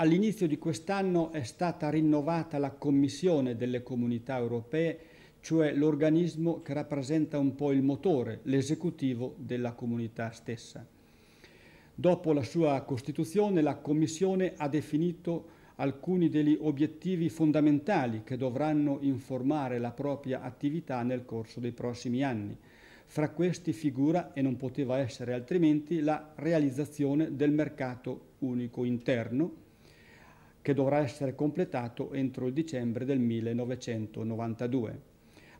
All'inizio di quest'anno è stata rinnovata la Commissione delle Comunità Europee, cioè l'organismo che rappresenta un po' il motore, l'esecutivo della comunità stessa. Dopo la sua costituzione la Commissione ha definito alcuni degli obiettivi fondamentali che dovranno informare la propria attività nel corso dei prossimi anni. Fra questi figura, e non poteva essere altrimenti, la realizzazione del mercato unico interno, che dovrà essere completato entro il dicembre del 1992.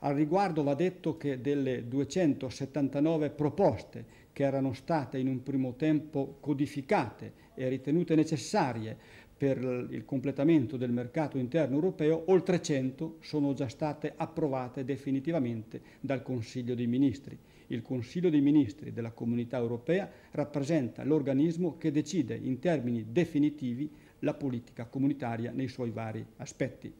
Al riguardo va detto che delle 279 proposte che erano state in un primo tempo codificate e ritenute necessarie per il completamento del mercato interno europeo, oltre 100 sono già state approvate definitivamente dal Consiglio dei Ministri. Il Consiglio dei Ministri della Comunità Europea rappresenta l'organismo che decide in termini definitivi la politica comunitaria nei suoi vari aspetti.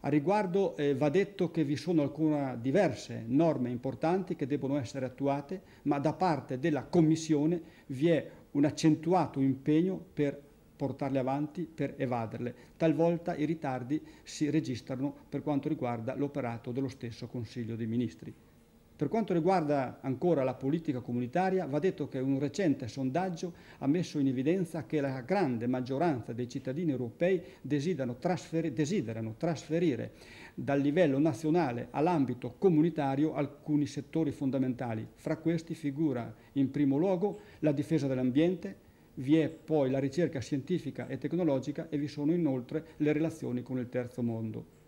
A riguardo eh, va detto che vi sono alcune diverse norme importanti che debbono essere attuate, ma da parte della Commissione vi è un accentuato impegno per portarle avanti, per evaderle. Talvolta i ritardi si registrano per quanto riguarda l'operato dello stesso Consiglio dei Ministri. Per quanto riguarda ancora la politica comunitaria, va detto che un recente sondaggio ha messo in evidenza che la grande maggioranza dei cittadini europei desiderano, trasferi desiderano trasferire dal livello nazionale all'ambito comunitario alcuni settori fondamentali. Fra questi figura in primo luogo la difesa dell'ambiente, vi è poi la ricerca scientifica e tecnologica e vi sono inoltre le relazioni con il terzo mondo.